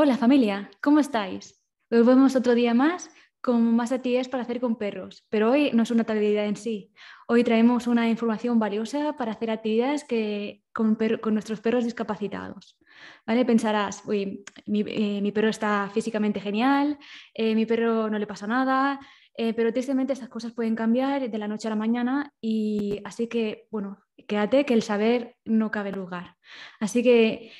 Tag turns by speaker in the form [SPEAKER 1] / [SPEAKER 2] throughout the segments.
[SPEAKER 1] Hola familia, ¿cómo estáis? Volvemos vemos otro día más con más actividades para hacer con perros, pero hoy no es una actividad en sí. Hoy traemos una información valiosa para hacer actividades que, con, nuestros perros discapacitados. ¿Vale? Pensarás, eh, mi, perro está físicamente genial, eh, mi perro no le pasa nada, eh, pero tristemente esas cosas pueden cambiar de la noche a la mañana y así que, bueno, quédate que el saber no cabe lugar. Así que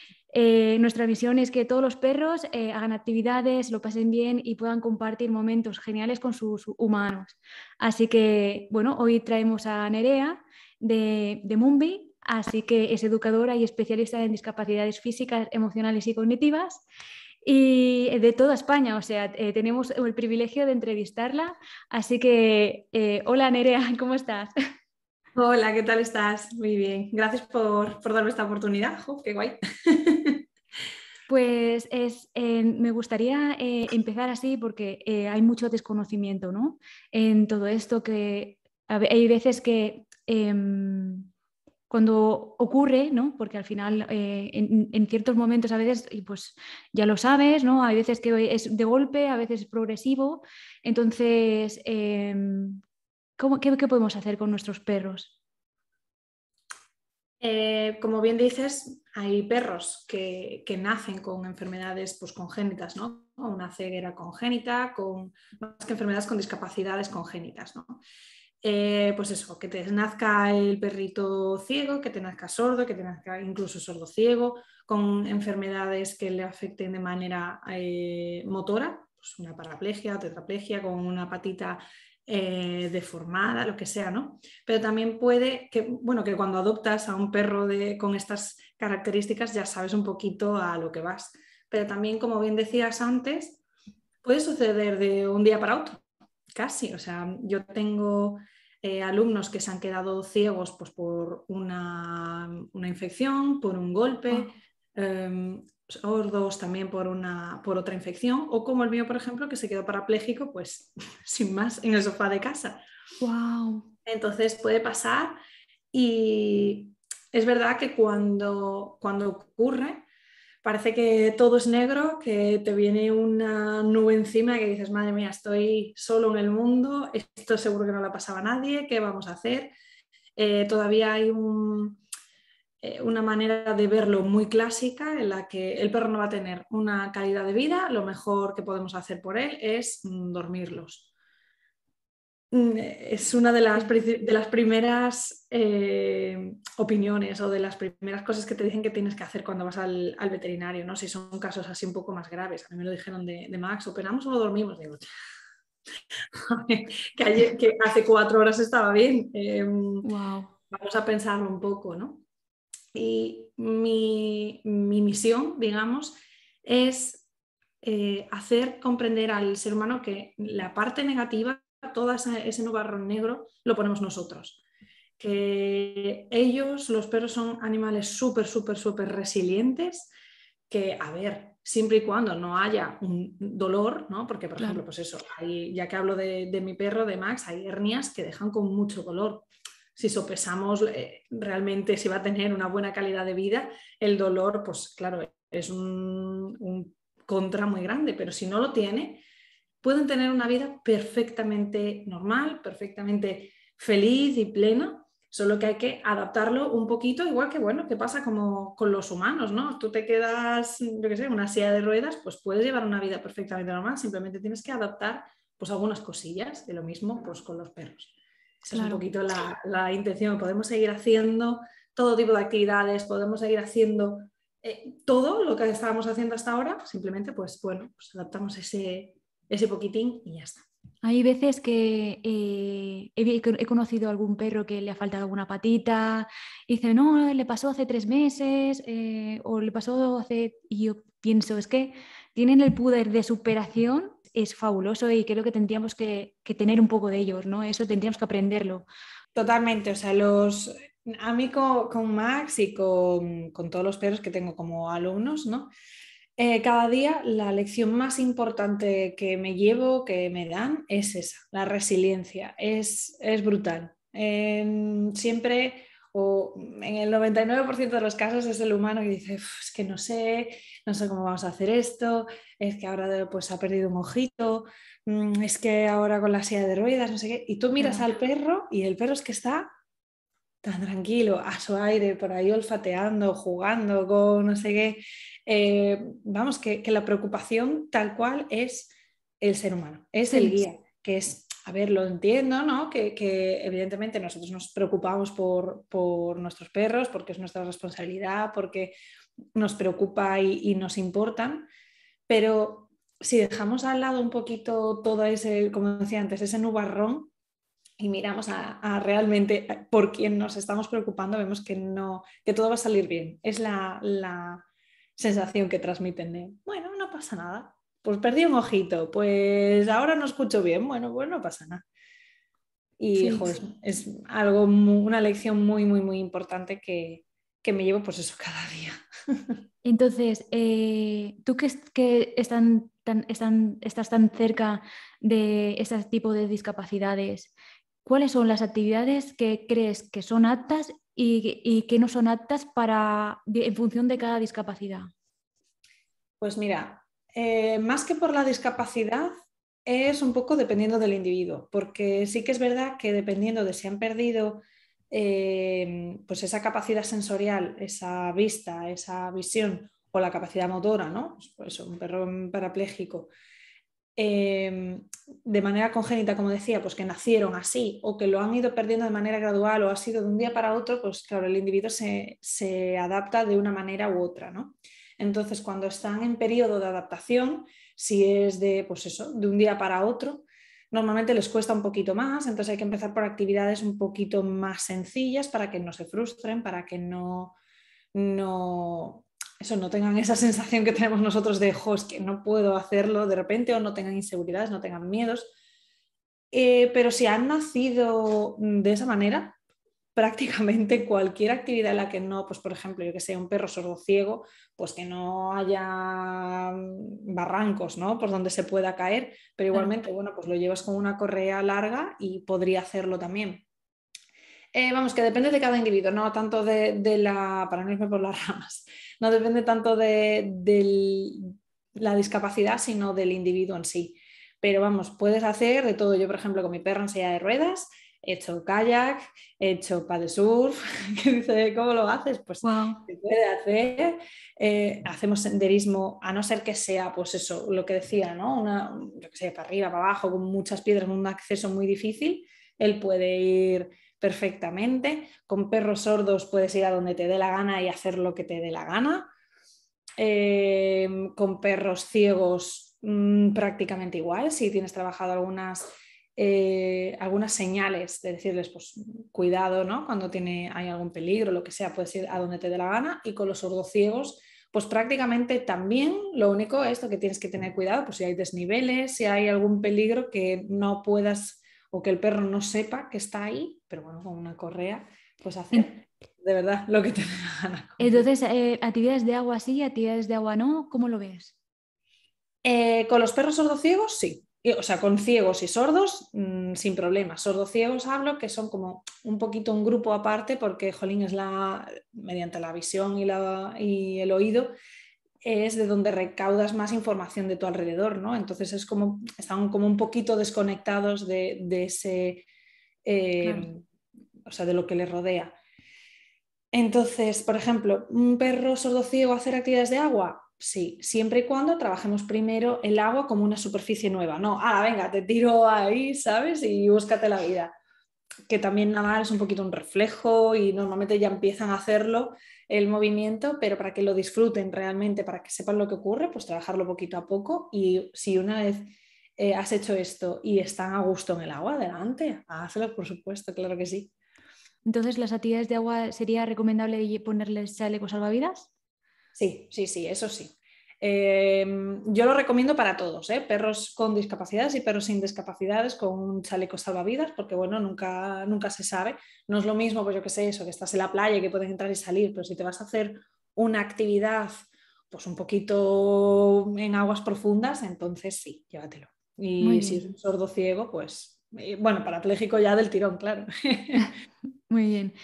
[SPEAKER 1] eh, nuestra misión es que todos los perros eh, hagan actividades, lo pasen bien y puedan compartir momentos geniales con sus humanos. Así que, bueno, hoy traemos a Nerea de, Mumbi, así que es educadora y especialista en discapacidades físicas, emocionales y cognitivas y de toda España, o sea, eh, tenemos el privilegio de entrevistarla.
[SPEAKER 2] Así que, hola Nerea, ¿cómo estás? Hola, ¿qué tal estás? Muy bien, gracias por, darme esta oportunidad, qué guay.
[SPEAKER 1] Pues es, eh, me gustaría eh, empezar así porque eh, hay mucho desconocimiento ¿no? en todo esto que hay veces que em, cuando ocurre, ¿no? porque al final en, ciertos momentos a veces pues, ya lo sabes, ¿no? hay veces que es de golpe, a veces es progresivo. Entonces, em, qué, podemos hacer con nuestros perros?
[SPEAKER 2] Eh, como bien dices, hay perros que, nacen con enfermedades pues, congénitas, ¿no? Una ceguera congénita, con más que enfermedades con discapacidades congénitas, ¿no? Eh, pues eso, que te nazca el perrito ciego, que te nazca sordo, que te nazca incluso sordo ciego, con enfermedades que le afecten de manera eh, motora, pues una paraplegia, tetraplegia, con una patita eh, deformada, lo que sea, ¿no? Pero también puede que, bueno, que cuando adoptas a un perro de, con estas características ya sabes un poquito a lo que vas. Pero también, como bien decías antes, puede suceder de un día para otro, casi. O sea, yo tengo eh, alumnos que se han quedado ciegos pues, por una, infección, por un golpe. Ah. Em, sordos también por, una, por otra infección, o como el mío, por ejemplo, que se quedó parapléjico, pues sin más, en el sofá de casa. ¡Wow! Entonces puede pasar y es verdad que cuando, cuando ocurre, parece que todo es negro, que te viene una nube encima que dices, madre mía, estoy solo en el mundo, esto seguro que no la pasaba a nadie, ¿qué vamos a hacer? Eh, todavía hay un eh, una manera de verlo muy clásica en la que el perro no va a tener una calidad de vida, lo mejor que podemos hacer por él es mm, dormirlos. Mm, es una de las, primeras eh, opiniones o de las primeras cosas que te dicen que tienes que hacer cuando vas al, veterinario, Si son casos así un poco más graves. A mí me lo dijeron de, Max, operamos o dormimos. que, hace cuatro horas estaba bien. Em, vamos a pensarlo un poco, ¿no? Y mi, misión, digamos, es eh, hacer comprender al ser humano que la parte negativa, todo ese nubarrón negro, lo ponemos nosotros. Que ellos, los perros, son animales súper, súper, súper resilientes, que, a ver, siempre y cuando no haya un dolor, ¿no? Porque, por ejemplo, pues eso, ya que hablo de, mi perro, de Max, hay hernias que dejan con mucho dolor si sopesamos eh, realmente si va a tener una buena calidad de vida, el dolor, pues claro, es un, contra muy grande, pero si no lo tiene, pueden tener una vida perfectamente normal, perfectamente feliz y plena, solo que hay que adaptarlo un poquito, igual que, bueno, qué pasa como con los humanos, ¿no? Tú te quedas, yo qué sé, una silla de ruedas, pues puedes llevar una vida perfectamente normal, simplemente tienes que adaptar pues algunas cosillas, de lo mismo pues con los perros. Esa es un poquito la, la, intención. Podemos seguir haciendo todo tipo de actividades, podemos seguir haciendo eh, todo lo que estábamos haciendo hasta ahora, simplemente pues bueno, pues adaptamos ese, poquitín y ya está. Hay
[SPEAKER 1] veces que eh, he, conocido algún perro que le ha faltado alguna patita y dice, no, le pasó hace tres meses eh, o le pasó hace... Y yo pienso, es que tienen el poder de superación es fabuloso y creo que tendríamos que,
[SPEAKER 2] tener un poco de ellos, ¿no? Eso tendríamos que aprenderlo. Totalmente, o sea, los, a mí con, Max y con, todos los perros que tengo como alumnos, ¿no? Eh, cada día la lección más importante que me llevo, que me dan, es esa, la resiliencia. Es, brutal. Em, siempre o en el 99% de los casos es el humano que dice, es que no sé, no sé cómo vamos a hacer esto, es que ahora pues ha perdido un ojito, mm, es que ahora con la silla de ruedas, no sé qué, y tú miras al perro y el perro es que está tan tranquilo, a su aire, por ahí olfateando, jugando con no sé qué, eh, vamos, que, la preocupación tal cual es el ser humano, es el guía, que es a ver, lo entiendo, ¿no? Que, evidentemente nosotros nos preocupamos por, nuestros perros, porque es nuestra responsabilidad, porque nos preocupa y, nos importan, pero si dejamos al lado un poquito todo ese, como decía antes, ese nubarrón y miramos a, realmente por quién nos estamos preocupando, vemos que no, que todo va a salir bien. Es la, la sensación que transmiten de, bueno, no pasa nada, pues perdí un ojito, pues ahora no escucho bien, bueno, pues no pasa nada. Y es, algo, una lección muy, muy, muy importante que, me llevo pues eso cada día.
[SPEAKER 1] Entonces, eh, tú que, que estás tan cerca de ese tipo de discapacidades, ¿cuáles son las actividades que crees que son aptas y, y que no son aptas para, en función de cada discapacidad?
[SPEAKER 2] Pues mira, eh, más que por la discapacidad, es un poco dependiendo del individuo, porque sí que es verdad que dependiendo de si han perdido eh, pues esa capacidad sensorial, esa vista, esa visión o la capacidad motora, ¿no? Pues un perro parapléjico. Em, de manera congénita, como decía, pues que nacieron así o que lo han ido perdiendo de manera gradual o ha sido de un día para otro, pues claro, el individuo se, se adapta de una manera u otra, ¿no? Entonces, cuando están en periodo de adaptación, si es pues de, un día para otro, normalmente les cuesta un poquito más, entonces hay que empezar por actividades un poquito más sencillas para que no se frustren, para que no, eso, no tengan esa sensación que tenemos nosotros de, que no puedo hacerlo de repente, o no tengan inseguridades, no tengan miedos. Eh, pero si han nacido de esa manera, prácticamente cualquier actividad en la que no, pues por ejemplo, yo que sé, un perro sordo ciego, pues que no haya mm, barrancos, ¿no? Por donde se pueda caer, pero igualmente, bueno, pues lo llevas con una correa larga y podría hacerlo también. Eh, vamos, que depende de cada individuo, no tanto de, la, para no irme por las ramas, no depende tanto de, la discapacidad, sino del individuo en sí. Pero vamos, puedes hacer de todo. Yo, por ejemplo, con mi perro en silla de ruedas, he hecho kayak, he hecho de surf, que dice, ¿cómo lo haces? Pues se puede hacer, eh, hacemos senderismo, a no ser que sea, pues eso, lo que decía, ¿no? yo que sé, para arriba, para abajo, con muchas piedras, un acceso muy difícil, él puede ir perfectamente, con perros sordos puedes ir a donde te dé la gana y hacer lo que te dé la gana, eh, con perros ciegos mm, prácticamente igual, si tienes trabajado algunas eh, algunas señales de decirles, pues cuidado, ¿no? Cuando tiene, hay algún peligro, lo que sea, puedes ir a donde te dé la gana. Y con los sordociegos, pues prácticamente también lo único es lo que tienes que tener cuidado, pues si hay desniveles, si hay algún peligro que no puedas o que el perro no sepa que está ahí, pero bueno, con una correa, pues hacer de verdad lo que te dé la
[SPEAKER 1] gana. Entonces, eh, actividades de agua sí, actividades de agua no, ¿cómo lo
[SPEAKER 2] ves? Eh, con los perros sordociegos sí, o sea, con ciegos y sordos mm, sin problema. Sordos-ciegos hablo, que son como un poquito un grupo aparte porque, jolín, es la, mediante la visión y, y el oído, es de donde recaudas más información de tu alrededor, ¿no? Entonces es como, están como un poquito desconectados de, ese, eh, o de lo que les rodea. Entonces, por ejemplo, un perro sordo ciego hacer actividades de agua, Sí, siempre y cuando trabajemos primero el agua como una superficie nueva, no, ah, venga, te tiro ahí, ¿sabes? Y búscate la vida. Que también nada es un poquito un reflejo y normalmente ya empiezan a hacerlo el movimiento, pero para que lo disfruten realmente, para que sepan lo que ocurre, pues trabajarlo poquito a poco y si una vez eh, has hecho esto y están a gusto en el agua, adelante, hazlo, por supuesto, claro que sí.
[SPEAKER 1] Entonces, las actividades de agua sería recomendable ponerles chaleco salvavidas?
[SPEAKER 2] Sí, sí, sí, eso sí. Em, yo lo recomiendo para todos, ¿eh? perros con discapacidades y perros sin discapacidades, con un chaleco salvavidas, porque bueno, nunca, nunca se sabe. No es lo mismo, pues yo qué sé, eso, que estás en la playa y que puedes entrar y salir, pero si te vas a hacer una actividad pues un poquito en aguas profundas, entonces sí, llévatelo. Y si es un sordo ciego, pues eh, bueno, Atléxico ya del tirón, claro. Muy bien.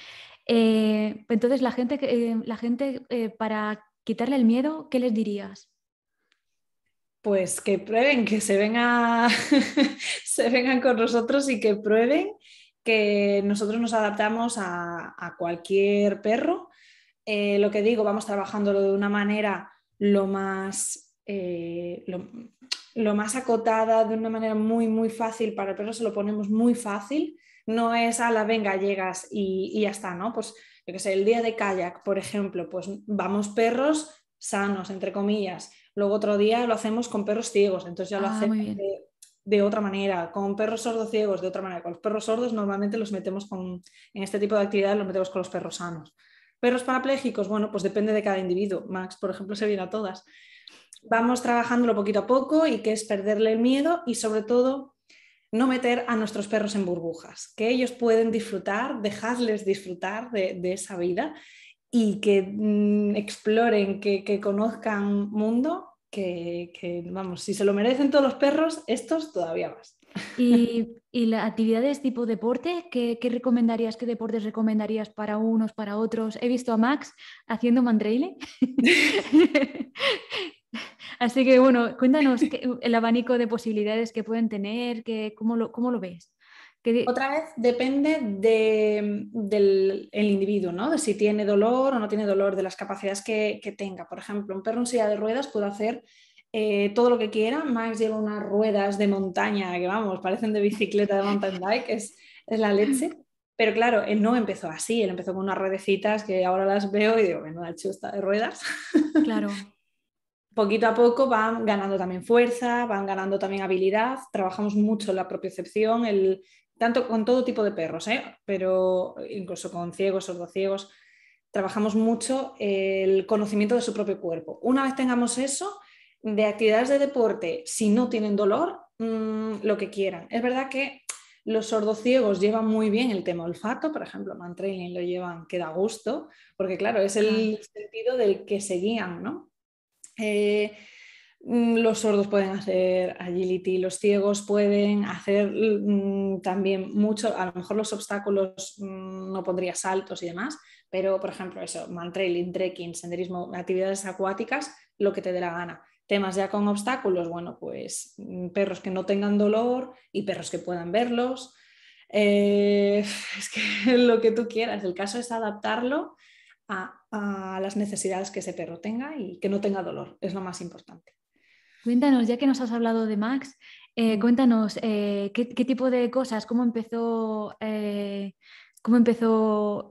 [SPEAKER 2] Eh,
[SPEAKER 1] entonces, la gente, eh, la gente para quitarle el miedo, ¿qué les dirías?
[SPEAKER 2] Pues que prueben, que se, se vengan con nosotros y que prueben que nosotros nos adaptamos a, cualquier perro. Eh, lo que digo, vamos trabajándolo de una manera lo más, eh, lo, más acotada, de una manera muy, muy fácil. Para el perro se lo ponemos muy fácil. No es a la venga, llegas y, ya está, ¿no? Pues yo que sé, el día de kayak, por ejemplo, pues vamos perros sanos, entre comillas. Luego otro día lo hacemos con perros ciegos, entonces ya lo ah, hacemos de, otra manera, con perros sordos ciegos de otra manera. Con los perros sordos normalmente los metemos con, en este tipo de actividad, los metemos con los perros sanos. Perros parapléjicos, bueno, pues depende de cada individuo. Max, por ejemplo, se viene a todas. Vamos trabajándolo poquito a poco y que es perderle el miedo y sobre todo no meter a nuestros perros en burbujas, que ellos pueden disfrutar, dejarles disfrutar de, esa vida y que mm, exploren, que, conozcan mundo, que, vamos, si se lo merecen todos los perros, estos todavía más.
[SPEAKER 1] ¿Y, las actividades tipo deporte? ¿Qué, ¿Qué, recomendarías? ¿Qué deportes recomendarías para unos, para otros? He visto a Max haciendo mandreile. Así que bueno, cuéntanos el abanico de posibilidades que pueden tener, que, cómo, lo, cómo lo
[SPEAKER 2] ves. Que... Otra vez depende de, del el individuo, ¿no? De si tiene dolor o no tiene dolor, de las capacidades que, que tenga. Por ejemplo, un perro en silla de ruedas puede hacer eh, todo lo que quiera. Max lleva unas ruedas de montaña que, vamos, parecen de bicicleta de mountain bike, es, es la leche. Pero claro, él no empezó así, él empezó con unas ruedecitas que ahora las veo y digo, bueno, la chusta de ruedas. Claro. poquito a poco van ganando también fuerza, van ganando también habilidad. Trabajamos mucho la propiocepción, el, tanto con todo tipo de perros, ¿eh? pero incluso con ciegos, sordociegos. Trabajamos mucho el conocimiento de su propio cuerpo. Una vez tengamos eso, de actividades de deporte, si no tienen dolor, mm, lo que quieran. Es verdad que los sordociegos llevan muy bien el tema olfato, por ejemplo, man training lo llevan queda da gusto, porque claro, es el sentido del que seguían ¿no? Eh, mm, los sordos pueden hacer agility, los ciegos pueden hacer mm, también mucho, a lo mejor los obstáculos mm, no pondría saltos y demás, pero por ejemplo eso, mantrailing, trekking, senderismo, actividades acuáticas, lo que te dé la gana. Temas ya con obstáculos, bueno, pues perros que no tengan dolor y perros que puedan verlos. Eh, es que lo que tú quieras, el caso es adaptarlo a, las necesidades que ese perro tenga y que no tenga dolor, es lo más importante.
[SPEAKER 1] Cuéntanos, ya que nos has hablado de Max, eh, cuéntanos eh, ¿qué, tipo de cosas, cómo empezó, eh, cómo empezó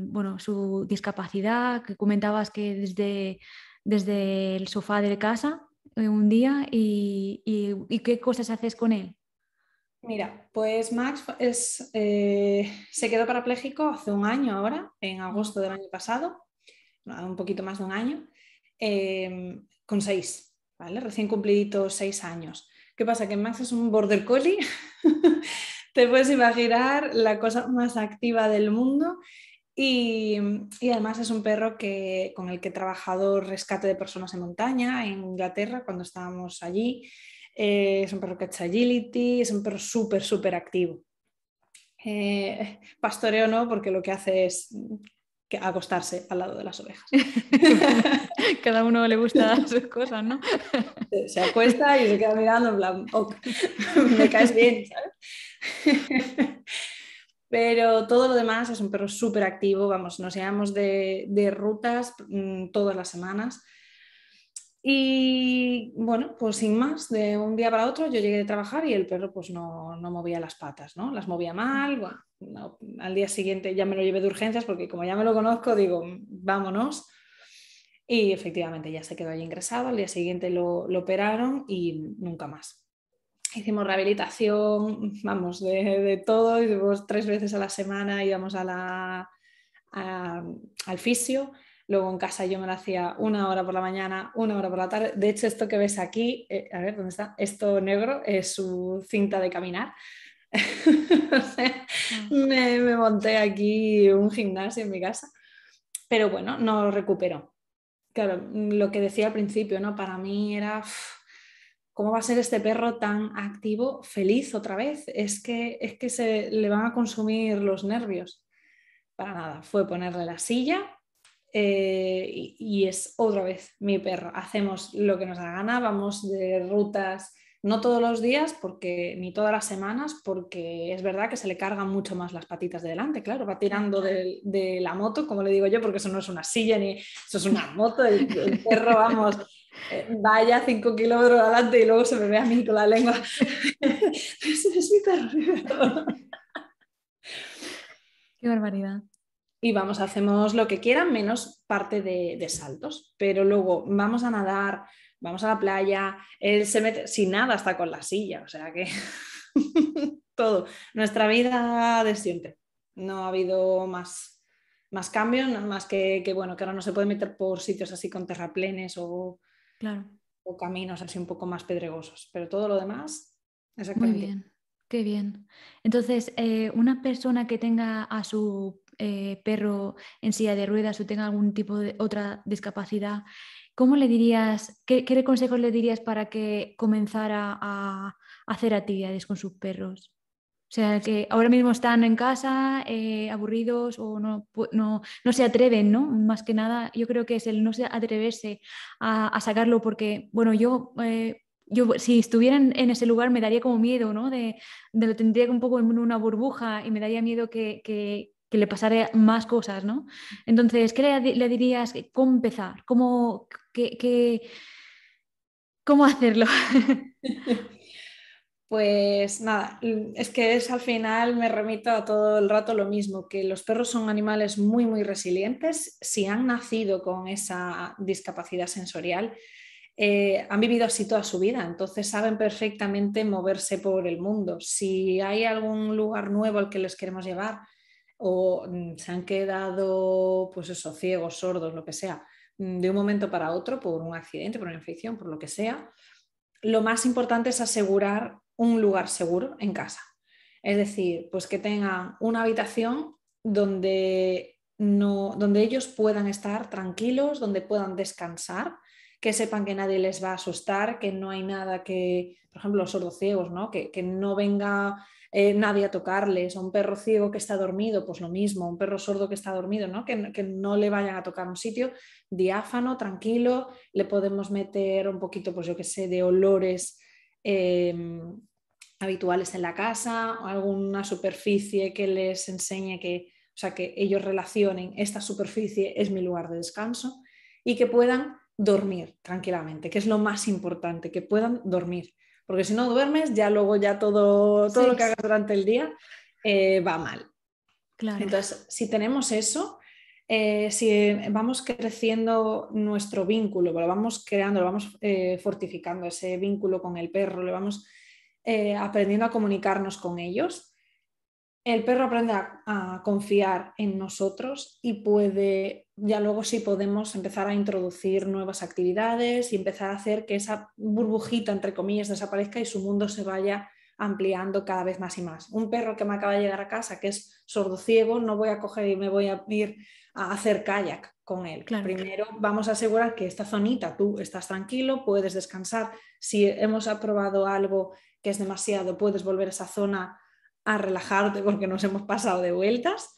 [SPEAKER 1] bueno, su discapacidad, que comentabas que desde, desde el sofá de casa un día y qué cosas haces con él.
[SPEAKER 2] Mira, pues Max eh, se quedó parapléjico hace un año ahora, en agosto del año pasado, un poquito más de un año, em, con seis, ¿vale? Recién cumpliditos seis años. ¿Qué pasa? Que Max es un border collie, te puedes imaginar la cosa más activa del mundo y, además es un perro que, con el que he trabajado rescate de personas en montaña en Inglaterra cuando estábamos allí. Eh, es un perro que agility, es un perro súper, súper activo. Eh, pastoreo no, porque lo que hace es acostarse al lado de las ovejas. Cada uno le gusta dar sus cosas, ¿no? Se, acuesta y se queda mirando en plan, me caes bien, ¿sabes? Pero todo lo demás es un perro súper activo, vamos, nos llevamos de, rutas mm, todas las semanas y bueno, pues sin más, de un día para otro yo llegué de trabajar y el perro pues no, no movía las patas, ¿no? Las movía mal, al día siguiente ya me lo llevé de urgencias porque como ya me lo conozco, digo, vámonos. Y efectivamente ya se quedó ahí ingresado, al día siguiente lo, operaron y nunca más. Hicimos rehabilitación, vamos, de, todo, hicimos tres veces a la semana, íbamos a al fisio Luego en casa yo me lo hacía una hora por la mañana, una hora por la tarde. De hecho, esto que ves aquí, eh, a ver, ¿dónde está? Esto negro es su cinta de caminar. Ah. me, monté aquí un gimnasio en mi casa, pero bueno, no lo recupero. Claro, lo que decía al principio, ¿no? Para mí era, ¿cómo va a ser este perro tan activo, feliz otra vez? Es que, es que se le van a consumir los nervios. Para nada, fue ponerle la silla, eh, y, es otra vez mi perro. Hacemos lo que nos da gana, vamos de rutas, no todos los días, porque, ni todas las semanas, porque es verdad que se le cargan mucho más las patitas de delante, claro, va tirando de, la moto, como le digo yo, porque eso no es una silla ni eso es una moto, el, perro, vamos. Eh, vaya 5 kilómetros adelante y luego se me ve a mí con la lengua. es mi perro. Qué barbaridad y vamos, hacemos lo que quieran, menos parte de, saltos. Pero luego vamos a nadar, vamos a la playa, él se mete, sin nada hasta con la silla, o sea que todo, nuestra vida de siempre. No ha habido más, más cambios, más que, bueno, que ahora no se puede meter por sitios así con terraplenes o, claro. o caminos así un poco más pedregosos, pero todo lo demás, exactamente. Muy bien, qué bien.
[SPEAKER 1] Entonces, eh, una persona que tenga a su eh, perro en silla de ruedas o tenga algún tipo de otra discapacidad, ¿cómo le dirías, qué, consejos le dirías para que comenzara a hacer actividades con sus perros? O sea, que ahora mismo están en casa, eh, aburridos o no, no, se atreven, ¿no? Más que nada, yo creo que es el no atreverse a, sacarlo porque, bueno, yo eh, yo si estuvieran en ese lugar me daría como miedo, ¿no? De, lo tendría un poco en una burbuja y me daría miedo que, que le pasaré más cosas, ¿no? Entonces, ¿qué le, dirías? ¿Cómo empezar? ¿Cómo, qué, cómo hacerlo?
[SPEAKER 2] Pues nada, es que es al final me remito a todo el rato lo mismo, que los perros son animales muy, muy resilientes. Si han nacido con esa discapacidad sensorial, eh, han vivido así toda su vida, entonces saben perfectamente moverse por el mundo. Si hay algún lugar nuevo al que les queremos llevar, o mm, se han quedado, pues eso, ciegos, sordos, lo que sea, mm, de un momento para otro por un accidente, por una infección, por lo que sea, lo más importante es asegurar un lugar seguro en casa. Es decir, pues que tengan una habitación donde, donde ellos puedan estar tranquilos, donde puedan descansar, que sepan que nadie les va a asustar, que no hay nada que, por ejemplo, los sordociegos, ¿no? Que, que no venga eh, nadie a tocarles, a un perro ciego que está dormido, pues lo mismo, un perro sordo que está dormido, ¿no? Que, no le vayan a tocar un sitio diáfano, tranquilo, le podemos meter un poquito, pues yo qué sé, de olores. Em, habituales en la casa, alguna superficie que les enseñe que, sea, que ellos relacionen esta superficie es mi lugar de descanso y que puedan dormir tranquilamente, que es lo más importante, que puedan dormir porque si no duermes, ya luego ya todo, todo lo que hagas durante el día eh, va mal. Claro. Entonces, si tenemos eso, eh, si vamos creciendo nuestro vínculo, lo vamos creando, lo vamos eh, fortificando, ese vínculo con el perro, le vamos aprendiendo a comunicarnos con ellos, el perro aprende a, confiar en nosotros y puede ya luego sí podemos empezar a introducir nuevas actividades y empezar a hacer que esa burbujita, entre comillas, desaparezca y su mundo se vaya ampliando cada vez más y más. Un perro que me acaba de llegar a casa, que es sordo-ciego no voy a coger y me voy a ir a hacer kayak con él. Primero vamos a asegurar que esta zonita tú estás tranquilo, puedes descansar. Si hemos aprobado algo que es demasiado, puedes volver a esa zona a relajarte porque nos hemos pasado de vueltas.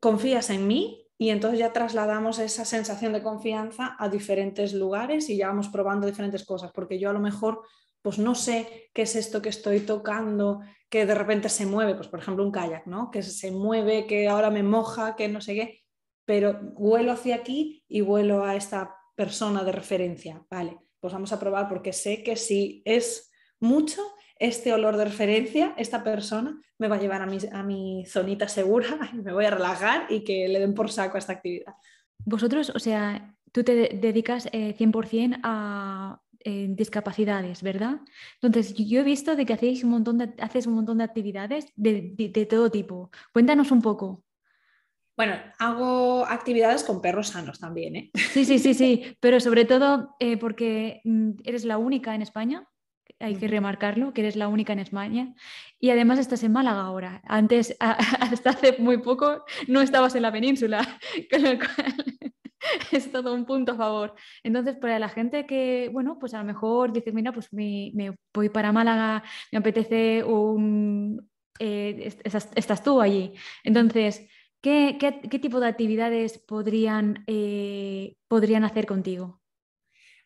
[SPEAKER 2] Confías en mí, y entonces ya trasladamos esa sensación de confianza a diferentes lugares y ya vamos probando diferentes cosas, porque yo a lo mejor pues no sé qué es esto que estoy tocando, que de repente se mueve, pues por ejemplo un kayak, ¿no? Que se mueve, que ahora me moja, que no sé qué, pero vuelo hacia aquí y vuelo a esta persona de referencia, ¿vale? Pues vamos a probar porque sé que si es mucho este olor de referencia, esta persona me va a llevar a mi, a zonita segura me voy a relajar y que le den por saco a esta actividad.
[SPEAKER 1] Vosotros, o sea, tú te dedicas 100% eh, a eh, discapacidades, ¿verdad? Entonces, yo he visto de que hacéis un montón de, haces un montón de actividades de, todo tipo. Cuéntanos un poco.
[SPEAKER 2] Bueno, hago actividades con perros sanos también, ¿eh? Sí,
[SPEAKER 1] sí, sí, sí, pero sobre todo porque mm, eres la única en España hay que remarcarlo, que eres la única en España. Y además estás en Málaga ahora. Antes, hasta hace muy poco, no estabas en la península, con lo cual es todo un punto a favor. Entonces, para la gente que, bueno, pues a lo mejor dice, mira, pues me, voy para Málaga, me apetece eh, estás, tú allí. Entonces, ¿qué, tipo de actividades podrían, eh, podrían hacer contigo?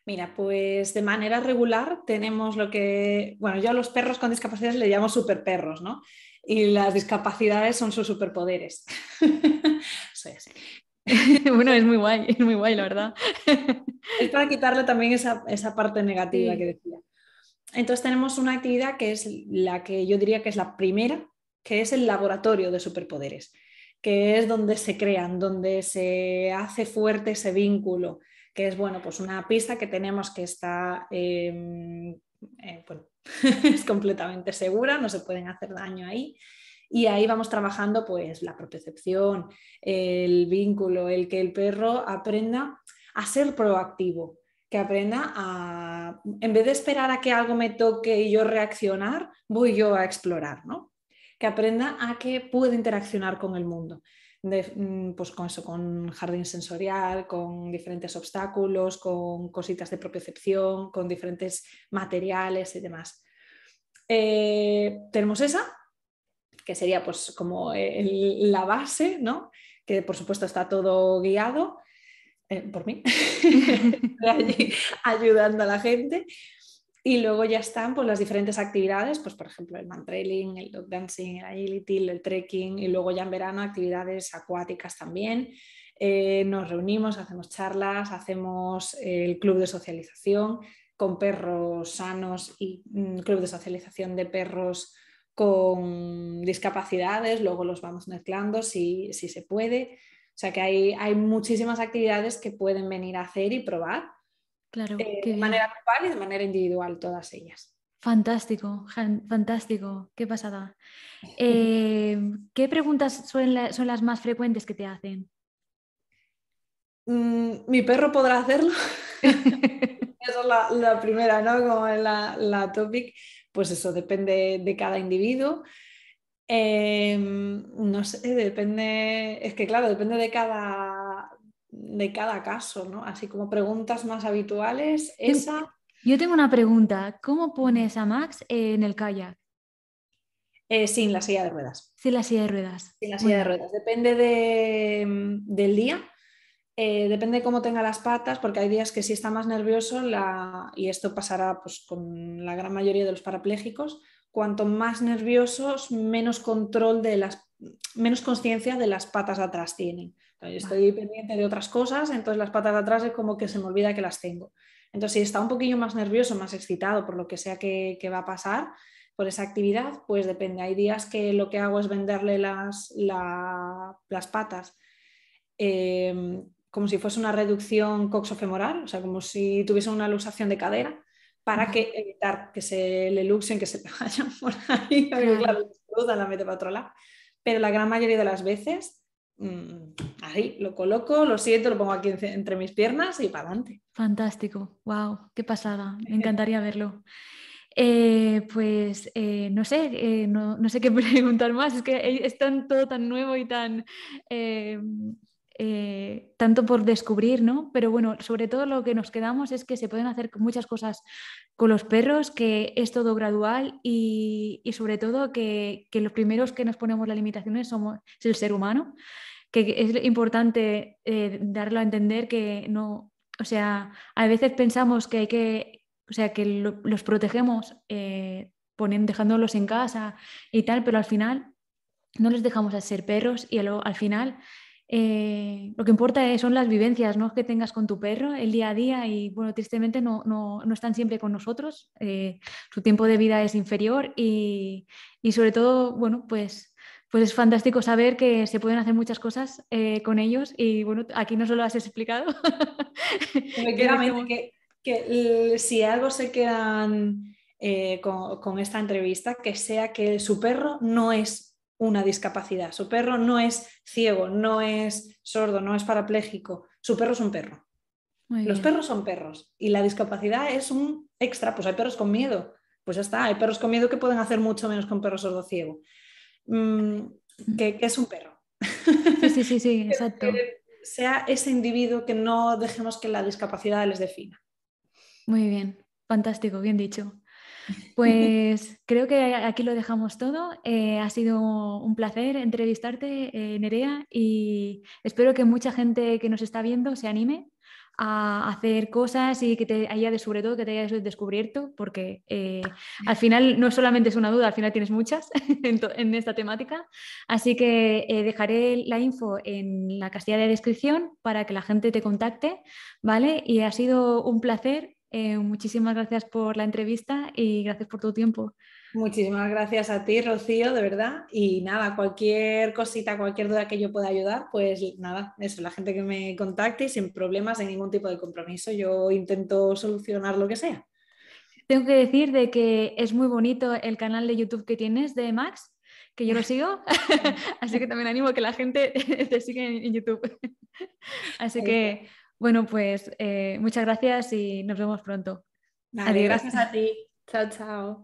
[SPEAKER 2] Mira, pues de manera regular tenemos lo que, bueno, yo a los perros con discapacidades le llamo superperros, ¿no? Y las discapacidades son sus superpoderes. Soy así. bueno, es muy guay, es muy guay, la verdad. es para quitarle también esa, parte negativa que decía. Entonces tenemos una actividad que es la que yo diría que es la primera, que es el laboratorio de superpoderes, que es donde se crean, donde se hace fuerte ese vínculo, que es bueno, pues una pista que tenemos que está em, eh, es completamente segura, no se pueden hacer daño ahí. Y ahí vamos trabajando pues la propiocepción, el vínculo, el que el perro aprenda a ser proactivo, que aprenda a, en vez de esperar a que algo me toque y yo reaccionar, voy yo a explorar, Que aprenda a que puede interaccionar con el mundo. Mm, pues con eso, con jardín sensorial, con diferentes obstáculos, con cositas de propiocepción, con diferentes materiales y demás. Eh, tenemos esa, que sería pues como eh, la base, ¿no? Que por supuesto está todo guiado eh, por mí, ayudando a la gente. Y luego ya están pues, las diferentes actividades, pues, por ejemplo, el mantrailing, el dog dancing, el agility, el trekking, y luego ya en verano actividades acuáticas también. Eh, nos reunimos, hacemos charlas, hacemos eh, el club de socialización con perros sanos y mm, club de socialización de perros con discapacidades, luego los vamos mezclando si, si se puede. O sea que hay, hay muchísimas actividades que pueden venir a hacer y probar Claro. Eh, de manera grupal y de manera individual, todas ellas.
[SPEAKER 1] Fantástico, fantástico, qué pasada. Eh, ¿Qué preguntas son, las más frecuentes que te hacen?
[SPEAKER 2] Mm, mi perro podrá hacerlo. Esa es la, primera, ¿no? Como la, topic. Pues eso depende de cada individuo. Em, no sé, depende, es que claro, depende de cada de cada caso, ¿no? Así como preguntas más habituales, esa... Yo tengo
[SPEAKER 1] una pregunta, ¿cómo pones a Max en el kayak?
[SPEAKER 2] Eh, sin la silla de ruedas. Sin la silla de ruedas. Sin la silla de ruedas. Depende mm, del día, eh, depende cómo tenga las patas, porque hay días que si está más nervioso, y esto pasará pues, con la gran mayoría de los parapléjicos, cuanto más nerviosos, menos control de las, menos conciencia de las patas atrás tienen. Estoy pendiente de otras cosas, entonces las patas de atrás es como que se me olvida que las tengo. Entonces, si está un poquillo más nervioso, más excitado por lo que sea que, va a pasar, por esa actividad, pues depende. Hay días que lo que hago es venderle las, las patas em, como si fuese una reducción coxofemoral, o sea, como si tuviese una luxación de cadera para que evitar que se le luxen, que se le vayan por ahí, la mete Pero la gran mayoría de las veces mm, ahí lo coloco, lo siento, lo pongo aquí entre mis piernas y para adelante.
[SPEAKER 1] Fantástico, wow, qué pasada, me encantaría verlo. Eh, pues eh, no sé, eh, no, sé qué preguntar más, es que es todo tan nuevo y tan... tanto por descubrir, ¿no? Pero bueno, sobre todo lo que nos quedamos es que se pueden hacer muchas cosas con los perros, que es todo gradual y, sobre todo que, los primeros que nos ponemos las limitaciones somos es el ser humano que es importante eh, darlo a entender que no, o sea, a veces pensamos que hay que, o sea, que los protegemos eh, dejándolos en casa y tal, pero al final no les dejamos a ser perros y al, final eh, lo que importa son las vivencias ¿no? que tengas con tu perro el día a día y bueno, tristemente no, están siempre con nosotros, su tiempo de vida es inferior y, y sobre todo, bueno, pues pues es fantástico saber que se pueden hacer muchas cosas eh, con ellos y bueno, aquí no se lo has explicado. que,
[SPEAKER 2] que si algo se quedan eh, con, esta entrevista, que sea que su perro no es una discapacidad, su perro no es ciego, no es sordo, no es parapléjico, su perro es un perro. Los perros son perros y la discapacidad es un extra, pues hay perros con miedo, pues está, hay perros con miedo que pueden hacer mucho menos que un perro sordo ciego. Mm, que, es un perro.
[SPEAKER 1] Sí, sí, sí, exacto.
[SPEAKER 2] sea ese individuo que no dejemos que la discapacidad les defina.
[SPEAKER 1] Muy bien, fantástico, bien dicho.
[SPEAKER 2] Pues
[SPEAKER 1] creo que aquí lo dejamos todo. Eh, ha sido un placer entrevistarte, eh, Nerea, y espero que mucha gente que nos está viendo se anime a hacer cosas y que te haya, sobre todo, que te hayas descubierto, porque eh, al final no solamente es una duda, al final tienes muchas en, esta temática. Así que eh, dejaré la info en la casilla de descripción para que la gente te contacte, ¿vale? Y ha sido un placer. Eh, muchísimas gracias por
[SPEAKER 2] la entrevista y gracias por tu tiempo. Muchísimas gracias a ti, Rocío, de verdad. Y nada, cualquier cosita, cualquier duda que yo pueda ayudar, pues nada, eso, la gente que me contacte sin problemas, sin ningún tipo de compromiso, yo intento solucionar lo que sea.
[SPEAKER 1] Tengo que decir de que es muy bonito el canal de YouTube que tienes de Max, que yo lo sigo, así que también animo que la gente te siga en YouTube.
[SPEAKER 2] así que,
[SPEAKER 1] bueno, pues eh, muchas gracias y nos vemos pronto. Gracias a
[SPEAKER 2] ti. Chao, chao.